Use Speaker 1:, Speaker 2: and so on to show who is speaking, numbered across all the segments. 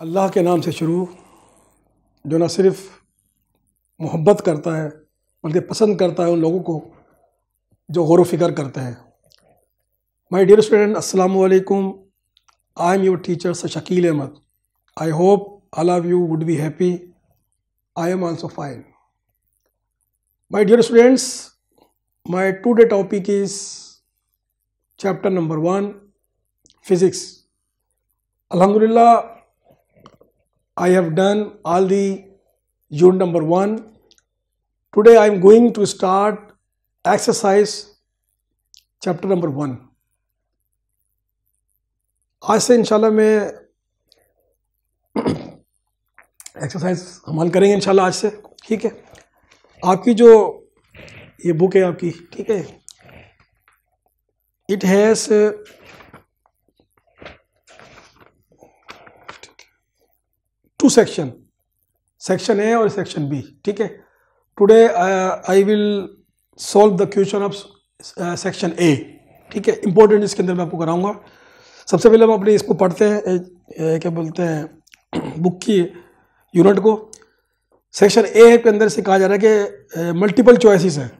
Speaker 1: अल्लाह के नाम से शुरू जो न सिर्फ मोहब्बत करता है बल्कि पसंद करता है उन लोगों को जो गौर फिक्र करते हैं माय डियर स्टूडेंट अस्सलाम वालेकुम I am your teacher Shakeel Ahmed I hope all of you would be happy I am also fine my dear students my today topic is chapter number one physics अलहमदिल्ला I have done all the unit number 1. Today I am going to start exercise chapter number 1. आज से इंशाल्लाह मैं exercise हमल करेंगे इंशाल्लाह आज से ठीक है आपकी जो ये बुक है आपकी ठीक है it has two section section A और सेक्शन बी ठीक है today I will solve the question of section A ठीक है इंपॉर्टेंट इसके अंदर मैं आपको कराऊंगा सबसे पहले हम अपने इसको पढ़ते हैं ए, क्या बोलते हैं बुक की यूनिट को सेक्शन ए के अंदर से कहा जा रहा है कि मल्टीपल uh, चॉइसिस हैं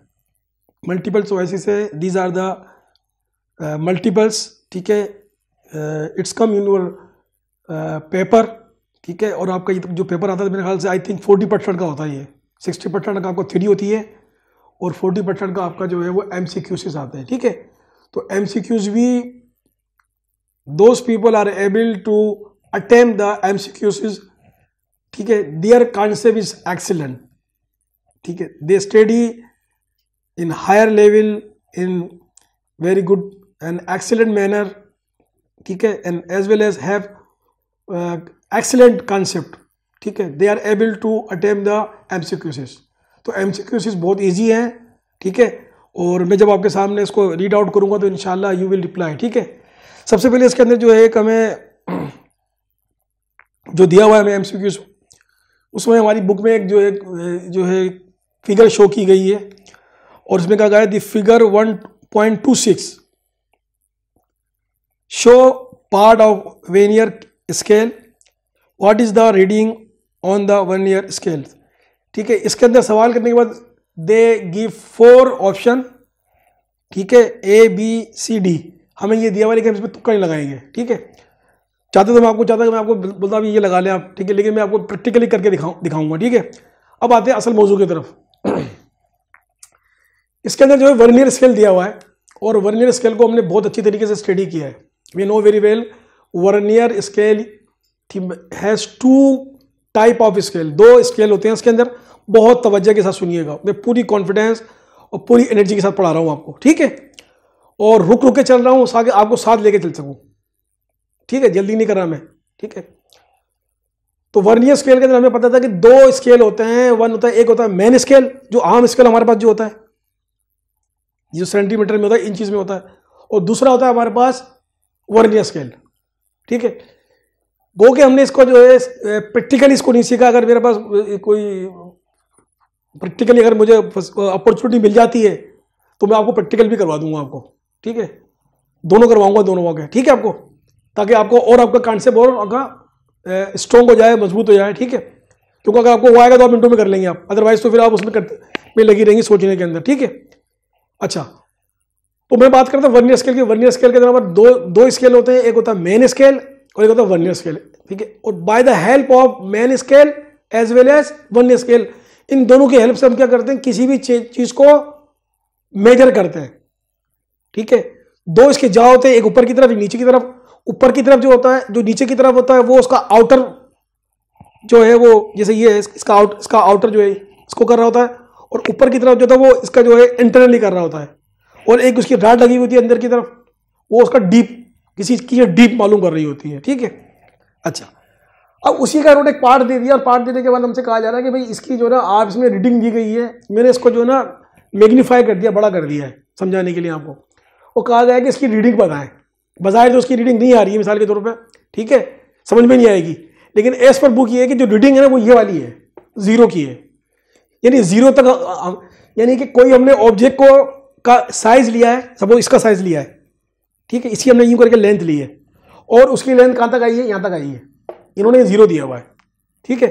Speaker 1: मल्टीपल चॉइसिस है दीज आर द मल्टीपल्स ठीक है it's come in your paper ठीक है और आपका जो पेपर आता है मेरे ख्याल से आई थिंक फोर्टी परसेंट का होता है ये सिक्सटी परसेंट का आपको थ्री होती है और फोर्टी परसेंट का आपका जो है वो एम सी क्यूज आते हैं ठीक है तो एम सी क्यूज भी those people are able to attempt the M C Qs ठीक है देयर कॉन्सेप्ट इज एक्सीलेंट ठीक है they study in higher level in very good and excellent manner ठीक है and as well as have excellent concept ठीक है they are able to attempt the M तो M बहुत ईजी हैं ठीक है और मैं जब आपके सामने इसको रीड आउट करूँगा तो इन यू विल रिप्लाई ठीक है सबसे पहले इसके अंदर जो है एक हमें जो दिया हुआ है हमें एम उसमें हमारी बुक में एक जो एक जो है फिगर शो की गई है और उसमें कहा गया है the figure one point two six show part of vernier scale what is the reading on the vernier scale ठीक है इसके अंदर सवाल करने के बाद दे गिव फोर ऑप्शन ठीक है ए बी सी डी हमें ये दिया हुआ लेकिन हम इसमें तुक्का नहीं लगाएंगे ठीक है चाहते तो मैं आपको चाहता कि मैं आपको बोलता भी ये लगा लें आप ठीक है लेकिन मैं आपको प्रैक्टिकली करके दिखाऊँ दिखाऊंगा ठीक है अब आते हैं असल मौजू की तरफ इसके अंदर जो है वन ईयर स्केल दिया हुआ है और वन ईयर स्केल को हमने बहुत अच्छी तरीके से स्टडी किया है we know very well vernier scale has two type of scale दो स्केल होते हैं इसके अंदर बहुत तवज्जो के साथ सुनिएगा मैं पूरी कॉन्फिडेंस और पूरी एनर्जी के साथ पढ़ा रहा हूँ आपको ठीक है और रुक रुक के चल रहा हूँ साथ आपको साथ लेके चल सकूँ ठीक है जल्दी नहीं कर रहा मैं ठीक है तो वर्नियर स्केल के अंदर हमें पता था कि दो स्केल होते हैं वन होता है एक होता है मेन स्केल जो आम स्केल हमारे पास जो होता है जो सेंटीमीटर में होता है इंचज में होता है और दूसरा होता है हमारे पास वर्नियर स्केल ठीक है गो के हमने इसको जो है प्रैक्टिकली इसको नहीं सीखा अगर मेरे पास कोई प्रैक्टिकली अगर मुझे अपॉर्चुनिटी मिल जाती है तो मैं आपको प्रैक्टिकल भी करवा दूंगा आपको ठीक है दोनों करवाऊंगा दोनों का ठीक है आपको ताकि आपको और आपका कॉन्सेप्ट और आपका स्ट्रॉन्ग हो जाए मजबूत हो जाए ठीक है क्योंकि अगर आपको वो आएगा तो आप मिनटों में कर लेंगे आप अदरवाइज तो फिर आप उसमें करते में लगी रहेंगी सोचने के अंदर ठीक है अच्छा तो मैं बात करता हूँ वर्नियर स्केल की वर्नियर स्केल के अंदर दो दो स्केल होते हैं एक होता है मेन स्केल और एक होता है वन स्केल ठीक है और by the help of main scale as well as वन स्केल इन दोनों की हेल्प से हम क्या करते हैं किसी भी चीज़ को मेजर करते हैं ठीक है दो इसके जा होते हैं एक ऊपर की तरफ एक नीचे की तरफ ऊपर की तरफ जो होता है जो नीचे की तरफ होता है वो उसका आउटर जो है वो जैसे ये है इसका आउट इसका आउटर जो है इसको कर रहा होता है और ऊपर की तरफ जो था वो इसका जो है इंटरनली कर रहा होता है और एक उसकी राड लगी हुई थी अंदर की तरफ वो उसका डीप किसी की डीप मालूम कर रही होती है ठीक है अच्छा अब उसी का उन्होंने एक पार्ट दे दिया और पार्ट देने के बाद हमसे कहा जा रहा है कि भाई इसकी जो ना आप इसमें रीडिंग दी गई है मैंने इसको जो ना मैग्नीफाई कर दिया बड़ा कर दिया है समझाने के लिए आपको वो कहा गया कि इसकी रीडिंग बताएं बाज़ाहिर तो उसकी रीडिंग नहीं आ रही है मिसाल के तौर पर ठीक है समझ में नहीं आएगी लेकिन एज पर बुक ये है कि जो रीडिंग है ना वो ये वाली है ज़ीरो की है यानी ज़ीरो तक यानी कि कोई हमने ऑब्जेक्ट को का साइज़ लिया है सपोज इसका साइज़ लिया है ठीक है इसकी हमने यूँ करके लेंथ ली है और उसकी लेंथ कहाँ तक आई है यहाँ तक आई है इन्होंने जीरो दिया हुआ है ठीक है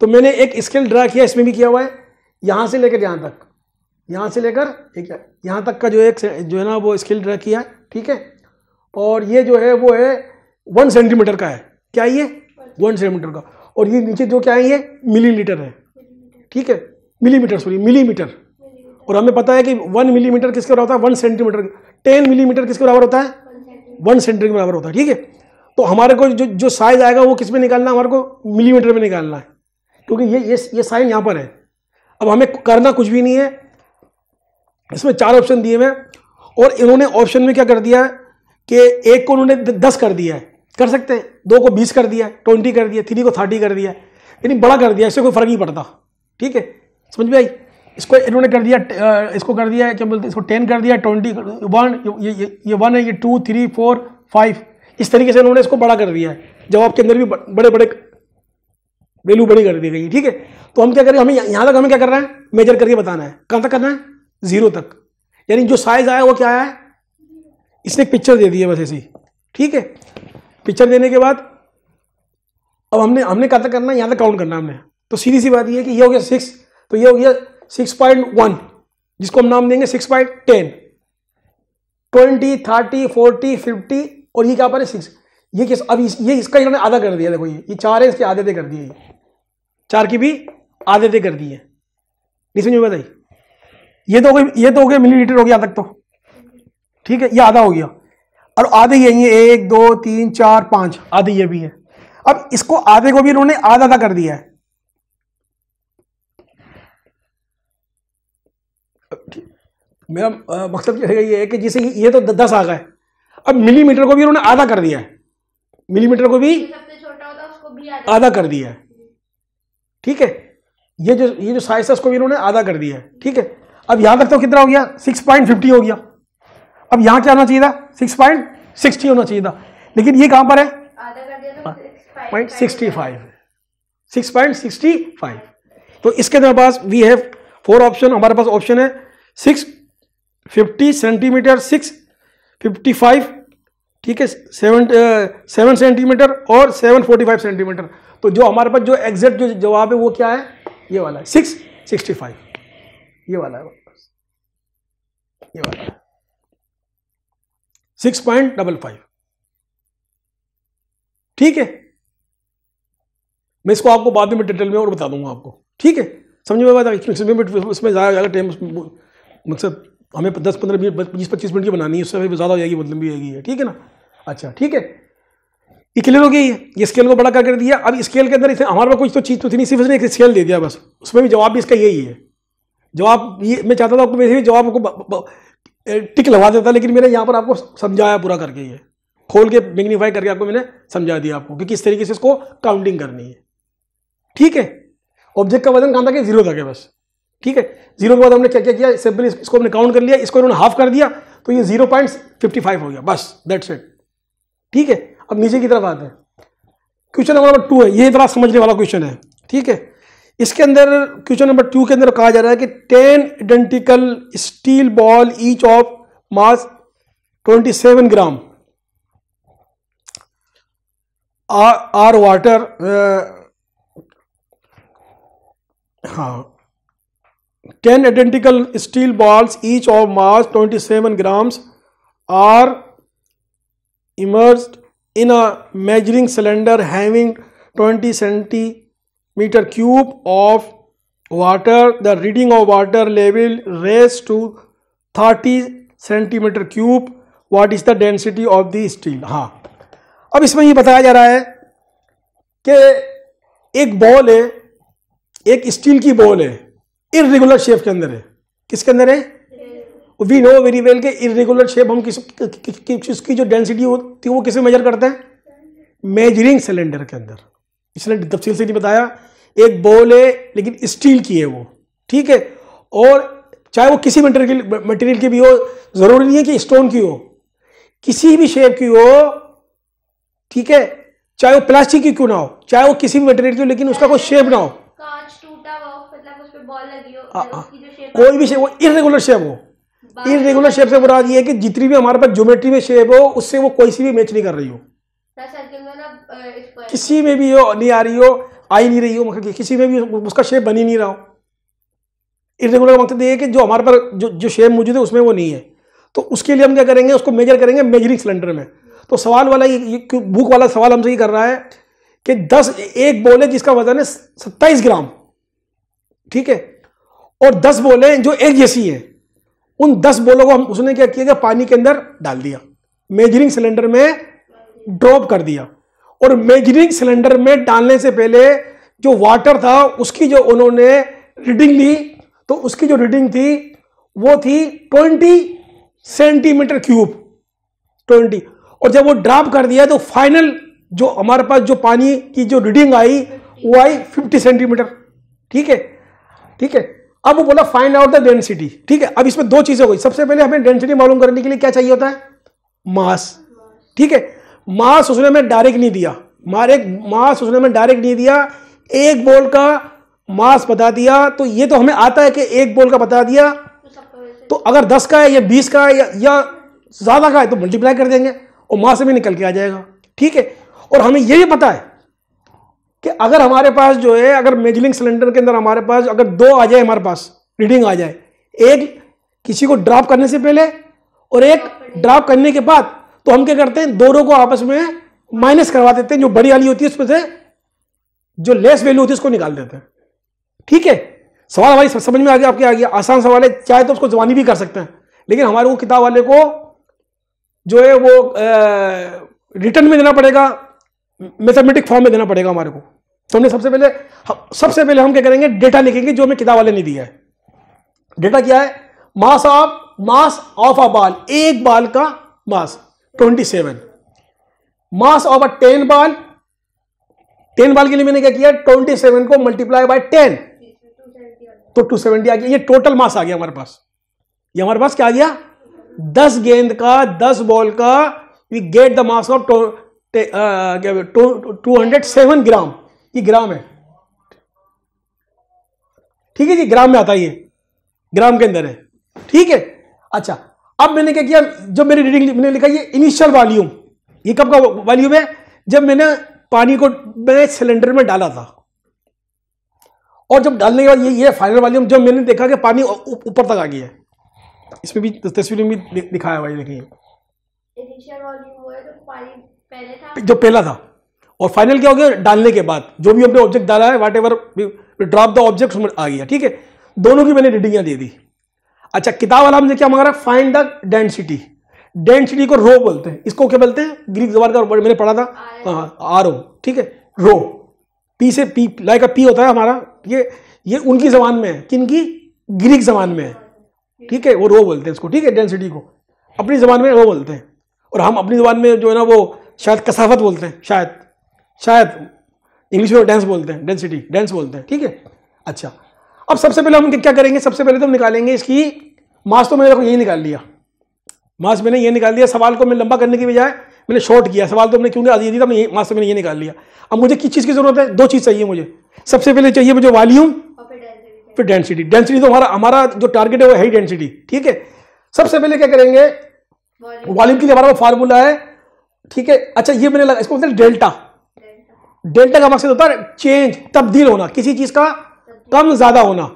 Speaker 1: तो मैंने एक स्केल ड्रा किया इसमें भी किया हुआ है यहाँ से लेकर यहाँ तक यहाँ से लेकर एक यहाँ तक का जो एक जो है ना वो स्केल ड्रा किया है ठीक है और ये जो है वो है वन सेंटीमीटर का है क्या ये वन सेंटीमीटर का और ये नीचे जो क्या है ये मिलीमीटर है ठीक है मिलीमीटर सॉरी मिलीमीटर और हमें पता है कि वन मिलीमीटर किसके बराबर होता है वन सेंटीमीटर टेन मिलीमीटर किसके बराबर होता है वन सेंटीमीटर के बराबर होता है ठीक है तो हमारे को जो जो साइज आएगा वो किस में निकालना है हमारे को मिलीमीटर में निकालना है क्योंकि ये ये ये साइन यहाँ पर है अब हमें करना कुछ भी नहीं है इसमें चार ऑप्शन दिए हुए और इन्होंने ऑप्शन में क्या कर दिया है कि एक को उन्होंने दस कर दिया है कर सकते हैं दो को बीस कर दिया ट्वेंटी कर दिया थ्री को थर्टी कर दिया यानी बड़ा कर दिया इससे कोई फर्क नहीं पड़ता ठीक है समझ में आई इसको इन्होंने कर दिया इसको कर दिया क्या बोलते इसको टेन कर दिया ट्वेंटी वन ये ये वन है ये टू थ्री फोर फाइव इस तरीके से इन्होंने इसको बड़ा कर दिया है जवाब के अंदर भी बड़े बड़े वैल्यू बड़ी कर दी गई ठीक है तो हम क्या करें हमें यहाँ तक हमें क्या करना है मेजर करके बताना है कहाँ तक करना है जीरो तक यानी जो साइज आया वो क्या आया है इसने पिक्चर दे दी है बस ऐसी ठीक है पिक्चर देने के बाद अब हमने हमने कहाँ तक करना है यहाँ तक काउंट करना हमने तो सीधी सी बात यह है कि ये हो गया सिक्स तो ये हो गया 6.1 जिसको हम नाम देंगे 6.10 20 थर्टी फोर्टी फिफ्टी और ये क्या पर है सिक्स ये किस अब इस, ये इसका इन्होंने आधा कर दिया देखो ये ये चार है इसके आधे दे कर दिए चार की भी आधे दे कर दिए इसमें बताई ये तो हो गई ये तो हो गया मिलीलीटर हो गया तक तो ठीक है ये आधा हो गया और आधे यही है एक दो तीन चार पाँच आधे ये भी है अब इसको आधे को भी इन्होंने आधा आधा कर दिया है मेरा मकसद मतलब ये है कि जैसे ये तो दस आ गए अब मिलीमीटर को भी उन्होंने आधा कर दिया है मिलीमीटर को भी आधा कर दिया है ठीक है ये जो ये जो साइज है उसको भी इन्होंने आधा कर दिया है ठीक है अब यहाँ तक तो कितना हो गया सिक्स पॉइंट फिफ्टी हो गया अब यहाँ क्या होना चाहिए था सिक्स पॉइंट सिक्सटी होना चाहिए था लेकिन ये कहाँ पर है point sixty five six point sixty five तो इसके पास वी हैव फोर ऑप्शन हमारे पास ऑप्शन है six fifty centimeter six fifty five ठीक है सेवन सेवन सेंटीमीटर और सेवन फोर्टी फाइव सेंटीमीटर तो जो हमारे पास जो एग्जैक्ट जो जवाब है वो क्या है ये वाला है सिक्स सिक्सटी फाइव ये वाला है ये वाला सिक्स पॉइंट डबल फाइव ठीक है मैं इसको आपको बाद में डिटेल में और बता दूंगा आपको ठीक है समझ में बात इसमें ज़्यादा ज़्यादा टाइम मकसद हमें दस पंद्रह मिनट बीस पच्चीस मिनट की बनानी है उससे ज़्यादा हो जाएगी मतलब भी है ठीक है ना अच्छा ठीक है ये क्लियर हो गई है ये स्केल को बड़ा कर दिया अब स्केल के अंदर इसे हमारे पास कोई तो चीज़ तो थी नहीं सिर्फ इसने एक स्केल दे दिया बस उसमें भी जवाब भी इसका यही है जवाब ये मैं चाहता था आपको भी जवाब आपको टिक लगा देता लेकिन मैंने यहाँ पर आपको समझाया पूरा करके ये खोल के मैग्नीफाई करके आपको मैंने समझा दिया आपको कि किस तरीके से इसको काउंटिंग करनी है ठीक है ऑब्जेक्ट का वजन कहाँ था है जीरो तक है बस ठीक है जीरो के बाद हमने क्या क्या किया सिंपली इसको हमने काउंट कर लिया इसको इन्होंने हाफ कर दिया तो ये जीरो पॉइंट फिफ्टी फाइव हो गया बस दैट्स इट ठीक है अब नीचे की तरफ आते हैं क्वेश्चन नंबर टू है ये बड़ा समझने वाला क्वेश्चन है ठीक है इसके अंदर क्वेश्चन नंबर टू के अंदर कहा जा रहा है कि ten identical steel ball each of mass twenty seven gram are water हाँ ten identical steel balls each of mass twenty seven grams are emerge in a measuring cylinder having twenty centimeter cube of water the reading of water level raise to thirty centimeter cube what is the density of the steel हाँ अब इसमें ये बताया जा रहा है कि एक बॉल है एक स्टील की बॉल है इरेगुलर शेप के अंदर है किसके अंदर है वी नो वेरी वेल के इरेगुलर शेप हम किस उसकी जो डेंसिटी होती है वो किसे मेजर करते हैं मेजरिंग सिलेंडर के अंदर इसने तफसील से नहीं बताया एक बॉल है लेकिन स्टील की है वो ठीक है और चाहे वो किसी मटेरियल मटेरियल की भी हो ज़रूरी नहीं है कि स्टोन की हो किसी भी शेप की हो ठीक है चाहे वो प्लास्टिक की क्यों ना हो चाहे वो किसी भी मटेरियल की हो लेकिन उसका कोई शेप ना हो हाँ, मतलब हाँ। कोई भी शेप वो इरेगुलर शेप हो इरेगुलर शेप से बुरा ये है कि जितनी भी हमारे पास ज्योमेट्री में शेप हो उससे वो कोई सी भी मैच नहीं कर रही हो किसी में भी हो नहीं आ रही हो आई नहीं रही हो मतलब किसी में भी उसका शेप बन ही नहीं रहा हो इरेगुलर मतलब ये है कि जो हमारे पास जो जो शेप मौजूद है उसमें वो नहीं है तो उसके लिए हम क्या करेंगे उसको मेजर करेंगे मेजरिंग सिलेंडर में तो सवाल वाला ये बुक वाला सवाल हमसे ये कर रहा है कि दस एक बोल है जिसका वजन है सत्ताईस ग्राम ठीक है और दस बोले जो एक जैसी हैं उन दस बोलों को हम उसने क्या किया गया पानी के अंदर डाल दिया मेजरिंग सिलेंडर में ड्रॉप कर दिया और मेजरिंग सिलेंडर में डालने से पहले जो वाटर था उसकी जो उन्होंने रीडिंग ली तो उसकी जो रीडिंग थी वो थी ट्वेंटी सेंटीमीटर क्यूब ट्वेंटी और जब वो ड्राप कर दिया तो फाइनल जो हमारे पास जो पानी की जो रीडिंग आई वो आई फिफ्टी सेंटीमीटर ठीक है ठीक है अब वो बोला फाइंड आउट द डेंसिटी ठीक है अब इसमें दो चीजें हुई सबसे पहले हमें डेंसिटी मालूम करने के लिए क्या चाहिए होता है मास ठीक है मास उसने हमें डायरेक्ट नहीं दिया मारे मास उसने हमें डायरेक्ट नहीं दिया एक बोल का मास बता दिया तो ये तो हमें आता है कि एक बोल का बता दिया तो अगर दस का है या बीस का है या, ज़्यादा का है तो मल्टीप्लाई कर देंगे और मास भी निकल के आ जाएगा ठीक है और हमें ये भी पता है कि अगर हमारे पास जो है अगर मेजलिंग सिलेंडर के अंदर हमारे पास अगर दो आ जाए हमारे पास रीडिंग आ जाए एक किसी को ड्रॉप करने से पहले और एक ड्रॉप करने के बाद तो हम क्या करते हैं दोनों को आपस में माइनस करवा देते हैं जो बड़ी वाली होती है उसमें से जो लेस वैल्यू होती है उसको निकाल देते हैं ठीक है सवाल हमारी समझ में आ गया आपके आ गया आसान सवाल है चाहे तो उसको जवानी भी कर सकते हैं लेकिन हमारे वो किताब वाले को जो है वो रिटर्न में देना पड़ेगा मैथमेटिक फॉर्म में देना पड़ेगा हमारे को तो हमने सबसे पहले सबसे पहले हम क्या करेंगे डेटा लिखेंगे जो हमें किताब वाले ने दिया है डेटा क्या है mass of mass of a बाल एक बाल का मास 27 मास ऑफ अ 10 बाल 10 बाल के लिए मैंने क्या किया 27 को मल्टीप्लाई बाय 10 तो 270 आ गया ये टोटल मास आ गया हमारे पास ये हमारे पास क्या आ गया 10 गेंद का 10 बॉल का we get the mass of two hundred seven gram ये ग्राम है ठीक है जी ग्राम में आता है ये ग्राम के अंदर है ठीक है अच्छा अब मैंने क्या किया जो मेरी रीडिंग मैंने लिखा ये इनिशियल वॉल्यूम ये कब का वॉल्यूम है जब मैंने पानी को मैंने सिलेंडर में डाला था और जब डालने के बाद ये ये फाइनल वॉल्यूम जब मैंने देखा कि पानी ऊपर तक आ गया है इसमें भी तस्वीर में भी दिखाया हुआ ये देखिए जो तो पहले था और फाइनल क्या हो गया डालने के बाद जो भी हमने ऑब्जेक्ट डाला है whatever drop the object आ गया ठीक है दोनों की मैंने रीडिंग दे दी अच्छा किताब वाला हमने क्या मांगा fine find the density density को रो बोलते हैं इसको क्या बोलते हैं ग्रीक जबान का वर्ड मैंने पढ़ा था आर ओ हाँ, ठीक है रो पी से पी लाइक का पी होता है हमारा ये ये उनकी जबान में है किन की ग्रीक जबान में है ठीक है वो रो बोलते हैं इसको ठीक है डेंसिटी को अपनी जबान में रो बोलते हैं और हम अपनी जबान में जो है ना वो शायद कसावत बोलते हैं शायद शायद इंग्लिश में डेंस बोलते हैं डेंसिटी डेंस बोलते हैं ठीक है अच्छा अब सबसे पहले हम क्या करेंगे सबसे पहले तो हम निकालेंगे इसकी मास तो मैंने देखो यही निकाल लिया मास मैंने ये निकाल दिया सवाल को मैं लंबा करने की बजाय मैंने शॉर्ट किया सवाल तो हमने क्योंकि आज यदि था मैं मास मैंने ये निकाल लिया अब मुझे किस चीज़ की ज़रूरत है दो चीज़ चाहिए मुझे सबसे पहले चाहिए मुझे वॉल्यूम फिर डेंसिटी डेंसिटी तो हमारा हमारा जो टारगेट है वो है डेंसिटी ठीक है सबसे पहले क्या करेंगे वॉल्यूम के लिए हमारा वो फार्मूला है ठीक है अच्छा ये मैंने लगा इसको बोलते हैं डेल्टा डेल्टा का मकसद होता है चेंज तब्दील होना किसी चीज का कम ज्यादा होना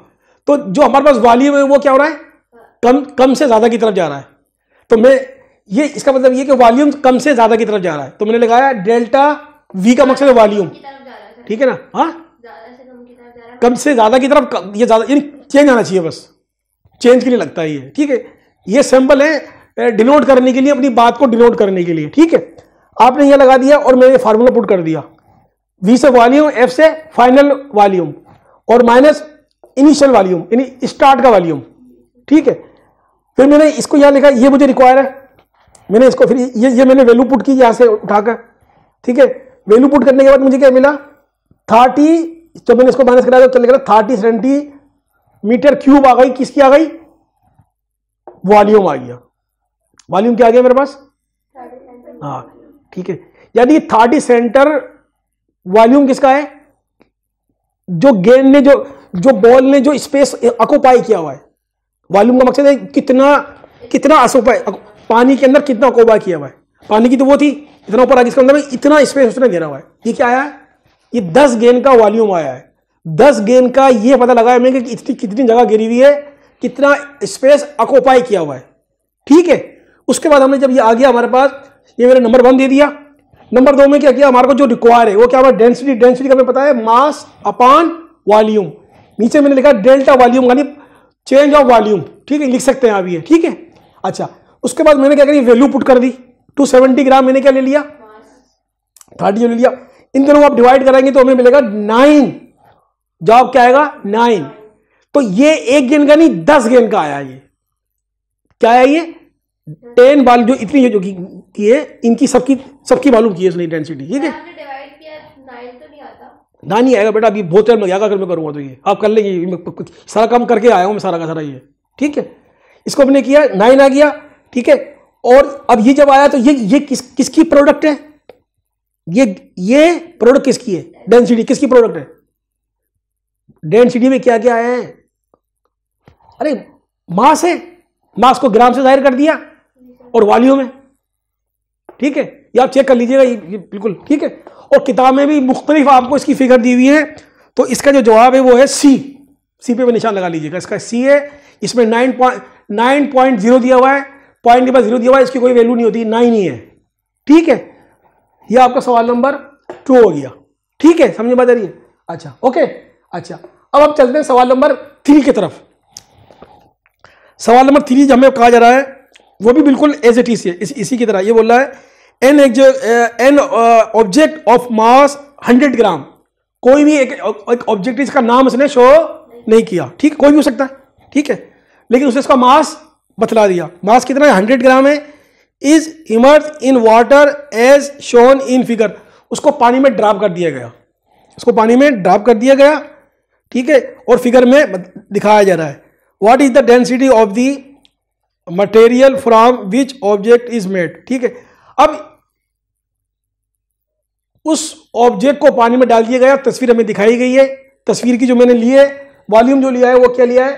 Speaker 1: तो जो हमारे पास वॉल्यूम है वो क्या हो रहा है कम कम से ज्यादा की तरफ जा रहा है तो मैं ये इसका मतलब ये कि वॉल्यूम कम से ज्यादा की तरफ जा रहा है तो मैंने लगाया डेल्टा वी का मकसद है वॉल्यूम ठीक है ना हाँ कम से ज्यादा की तरफ ये ज्यादा चेंज आना चाहिए बस चेंज के लिए लगता है ये ठीक है ये सैंपल है डिनोट करने के लिए अपनी बात को डिनोट करने के लिए ठीक है आपने ये लगा दिया और मैंने फार्मूला पुट कर दिया वी से वॉल्यूम एफ से फाइनल वॉल्यूम और माइनस इनिशियल वॉल्यूम यानी स्टार्ट का वॉल्यूम ठीक है फिर मैंने इसको यहाँ लिखा ये मुझे रिक्वायर है मैंने इसको फिर ये ये मैंने वैल्यू पुट की यहाँ से उठाकर ठीक है वैल्यू पुट करने के बाद मुझे क्या मिला थर्टी तो मैंने इसको माइनस कराया तो निकला थर्टी सेवेंटी मीटर क्यूब आ गई किसकी आ गई वॉल्यूम आ गया वॉल्यूम क्या आ गया मेरे पास हाँ ठीक है यानी थर्टी सेंटर वॉल्यूम किसका है जो गेंद ने जो जो बॉल ने जो स्पेस अकोपाई किया हुआ है वॉल्यूम का मकसद है कितना कितना असोपाई पानी के अंदर कितना अकोपाई किया हुआ है पानी की तो वो थी इतना ऊपर आगे इसके अंदर इतना स्पेस उसने घेरा हुआ है ये क्या आया है ये दस गेंद का वॉल्यूम आया है दस गेंद का ये पता है मैंने कि इतनी कितनी जगह गिरी हुई है कितना स्पेस अकोपाई किया हुआ है ठीक है उसके बाद हमने जब ये आ गया हमारे पास ये मेरा नंबर वन दे दिया नंबर दो में क्या किया हमारे को जो रिक्वायर है वो क्या हुआ डेंसिटी डेंसिटी का हमें पता है मास अपान वॉल्यूम नीचे मैंने लिखा डेल्टा वॉल्यूम यानी चेंज ऑफ वॉल्यूम ठीक है लिख सकते हैं आप ये ठीक है अच्छा उसके बाद मैंने क्या करी वैल्यू पुट कर दी 270 ग्राम मैंने क्या ले लिया थर्टी ले लिया इन दोनों आप डिवाइड करेंगे तो हमें मिलेगा नाइन जवाब क्या आएगा नाइन तो ये एक गेंद का नहीं दस गेंद का आया ये क्या आया ये टेन हम्म। बाल जो इतनी है जो की, की है इनकी सबकी सबकी मालूम की है इसने ठीक है तो ना नहीं आएगा बेटा अभी बहुत टाइम लगेगा अगर मैं करूँगा तो ये आप कर लेंगे सारा काम करके आया हूँ मैं सारा का सारा ये ठीक है इसको हमने किया नाइन आ गया ठीक है और अब ये जब आया तो ये ये किस किसकी प्रोडक्ट है ये ये प्रोडक्ट किसकी है डेंसिटी किसकी प्रोडक्ट है डेंसिटी में क्या क्या है अरे मास है मास को ग्राम से जाहिर कर दिया और वालियों में ठीक है ये आप चेक कर लीजिएगा ये बिल्कुल ठीक है और किताब में भी मुख्तलिफ आपको इसकी फिगर दी हुई है तो इसका जो जवाब है वो है सी सी पे निशान लगा लीजिएगा इसका सी है इसमें nine point nine point zero दिया हुआ है पॉइंट के बाद जीरो दिया हुआ है इसकी कोई वैल्यू नहीं होती नाइन ही है ठीक है यह आपका सवाल नंबर टू हो गया ठीक है समझ में बता रही है अच्छा ओके अच्छा अब आप चलते हैं सवाल नंबर थ्री की तरफ सवाल नंबर थ्री हमें कहा जा रहा है वो भी बिल्कुल एज इट इज इसी की तरह ये बोल रहा है एन जो an object of mass hundred gram कोई भी एक ऑब्जेक्ट इसका नाम उसने शो नहीं किया ठीक कोई भी हो सकता है ठीक है लेकिन उसने इसका मास बतला दिया मास कितना है हंड्रेड ग्राम है is emerge in water as shown in figure उसको पानी में ड्राप कर दिया गया उसको पानी में ड्राप कर दिया गया ठीक है और फिगर में दिखाया जा रहा है what is the density of the material from which object is made ठीक है अब उस ऑब्जेक्ट को पानी में डाल दिया गया तस्वीर हमें दिखाई गई है तस्वीर की जो मैंने ली है वॉल्यूम जो लिया है वो क्या लिया है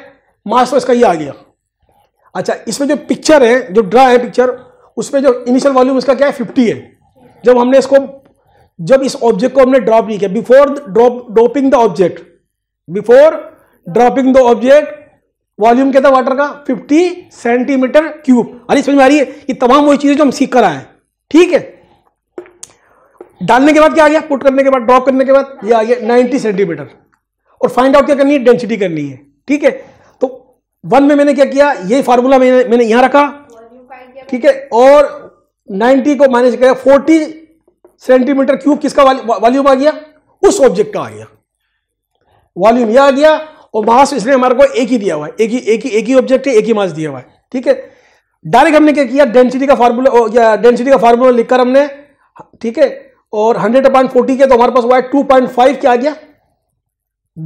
Speaker 1: मास तो इसका ये आ गया अच्छा इसमें जो पिक्चर है जो ड्रा है पिक्चर उसमें जो इनिशियल वॉल्यूम इसका क्या है फिफ्टी है जब हमने इसको जब इस ऑब्जेक्ट को हमने ड्रॉप नहीं किया before drop dropping the object before dropping the object volume क्या था वाटर का 50 सेंटीमीटर क्यूब अरे समझ में आ रही है ये तमाम वही चीजें जो हम सीख कर आए ठीक है डालने के बाद क्या आ गया पुट करने के बाद ड्रॉप करने के बाद ये आ गया 90 सेंटीमीटर और फाइंड आउट क्या करनी है डेंसिटी करनी है ठीक है तो वन में मैंने क्या किया ये फार्मूला मैंने मैंने यहां रखा ठीक है और 90 को माइनस किया फोर्टी सेंटीमीटर क्यूब किसका वॉल्यूम आ गया उस ऑब्जेक्ट का आ गया वॉल्यूम यह आ गया और मास इसलिए हमारे को एक ही दिया हुआ है एक ही एक ही एक ही ऑब्जेक्ट है एक ही मास दिया हुआ है ठीक है डायरेक्ट हमने क्या किया डेंसिटी का फार्मूला या डेंसिटी का फार्मूला लिखकर हमने ठीक है और हंड्रेड अपॉइंट फोर्टी के तो हमारे पास हुआ टू पॉइंट फाइव क्या आ गया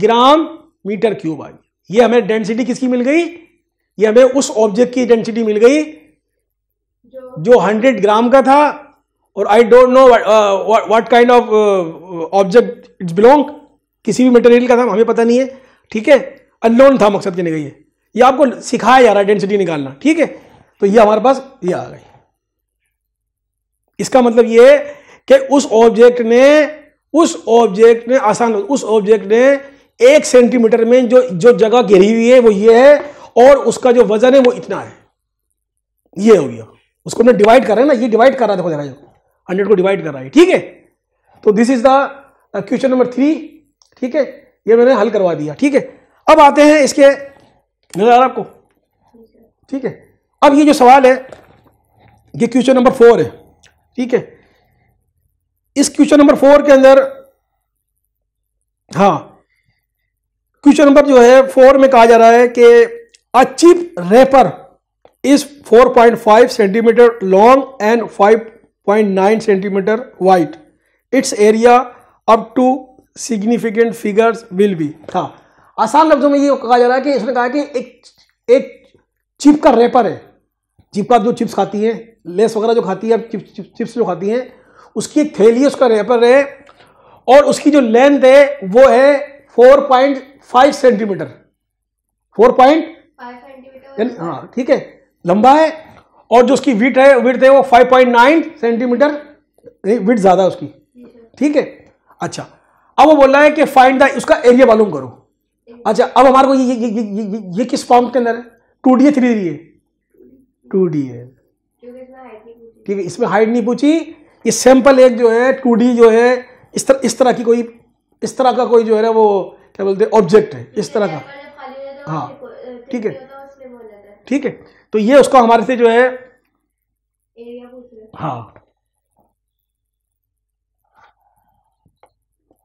Speaker 1: ग्राम मीटर क्यूब आ गया ये हमें डेंसिटी किसकी मिल गई ये हमें उस ऑब्जेक्ट की डेंसिटी मिल गई जो हंड्रेड ग्राम का था और I don't know what kind of object it's belong किसी भी मटेरियल का था हमें पता नहीं है ठीक है अनलोन था मकसद के निकाई है ये आपको सिखाया जा रहा है डेंसिटी निकालना ठीक है तो ये हमारे पास ये आ गई इसका मतलब ये कि उस ऑब्जेक्ट ने उस ऑब्जेक्ट ने आसान उस ऑब्जेक्ट ने एक सेंटीमीटर में जो जो जगह घिरी हुई है वो ये है और उसका जो वजन है वो इतना है ये हो गया उसको हमने डिवाइड करा है ना ये डिवाइड कर रहा है देखो जरा जो हंड्रेड को डिवाइड कर रहा है ठीक है तो this is the question number three ठीक है ये मैंने हल करवा दिया ठीक है अब आते हैं इसके नजर आपको ठीक है अब ये जो सवाल है ये क्वेश्चन नंबर फोर है ठीक है इस क्वेश्चन नंबर फोर के अंदर हाँ क्वेश्चन नंबर जो है फोर में कहा जा रहा है कि a cheap wrapper is 4.5 centimeter long and 5.9 centimeter wide its area up to significant figures will be था आसान लफ्जों में ये कहा जा रहा है कि इसने कहा कि एक एक चिप का रेपर है चिप का जो चिप्स खाती है लेस वगैरह जो खाती है चिप, चिप, चिप्स जो खाती हैं उसकी एक थैली है उसका रेपर है और उसकी जो लेंथ है वो है four point five centimeter four point हाँ ठीक है लंबा है और जो उसकी विट है विट है वो five point nine centimeter width ज़्यादा है उसकी ठीक है अच्छा अब वो बोला है कि फाइंड द उसका एरिया मालूम करो अच्छा अब हमारे को ये ये ये ये, ये किस फॉर्म के अंदर है टू डी है थ्री डी है टू डी है ठीक है इसमें हाइट नहीं पूछी ये सैंपल एक जो है टू डी जो है इस तरह इस तरह की कोई इस तरह का कोई जो है ना वो क्या बोलते हैं ऑब्जेक्ट है इस तरह का हाँ ठीक है ठीक है तो ये उसका हमारे से जो है हाँ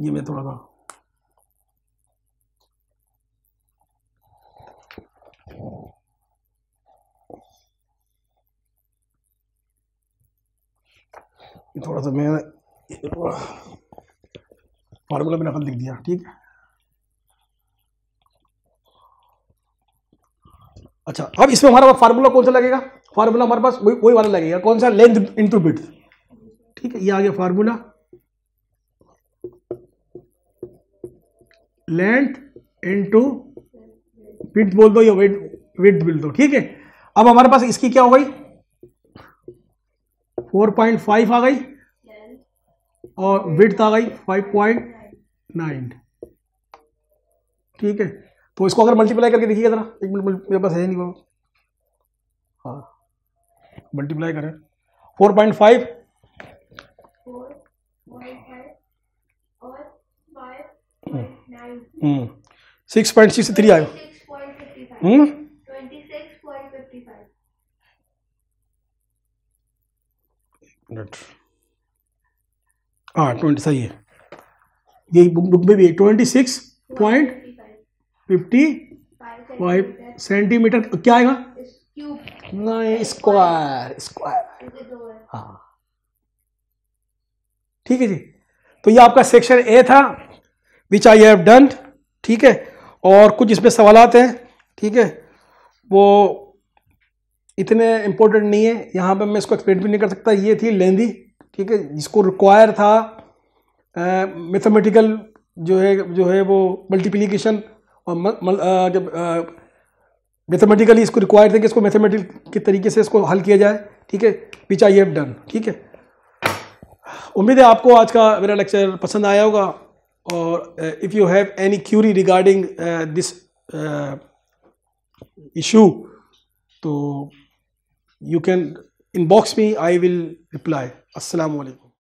Speaker 1: ये मैं थोड़ा सा थोड़ा सा मैं फार्मूला में नकल लिख दिया ठीक है अच्छा अब इसमें हमारा फार्मूला कौन सा लगेगा फार्मूला हमारे पास वही वही वाला लगेगा कौन सा लेंथ इंटू बिट ठीक है ये आ गया फार्मूला लेंथ इनटू विथ बोल दो या वेट विथ बोल दो ठीक है अब हमारे पास इसकी क्या हो गई 4.5 आ गई और विथ आ गई 5.9 ठीक है तो इसको अगर मल्टीप्लाई करके देखिएगा जरा एक मिनट मेरे पास है नहीं वो हाँ मल्टीप्लाई करें 4.5 सिक्स पॉइंट सिक्स थ्री आयो हम्म। हाँ ट्वेंटी सही है यही बुक बुक में भी है twenty six point fifty five centimeter क्या आएगा स्क्वायर स्क्वायर हाँ ठीक है जी तो ये आपका सेक्शन ए था विच आई हैव डन ठीक है और कुछ इसमें सवाल हैं ठीक है वो इतने इम्पोर्टेंट नहीं है यहाँ पे मैं इसको एक्सप्लेन भी नहीं कर सकता ये थी लेंदी ठीक है जिसको रिक्वायर था मैथमेटिकल जो है जो है वो मल्टीप्लिकेशन और म, म, आ, जब मैथमेटिकली इसको रिक्वायर थे कि इसको मैथमेटिकल के तरीके से इसको हल किया जाए ठीक है विच आई हैव डन ठीक है उम्मीद है आपको आज का मेरा लेक्चर पसंद आया होगा or uh, if you have any query regarding uh, this uh, issue, so you can inbox me, I will reply. Assalamu alaikum.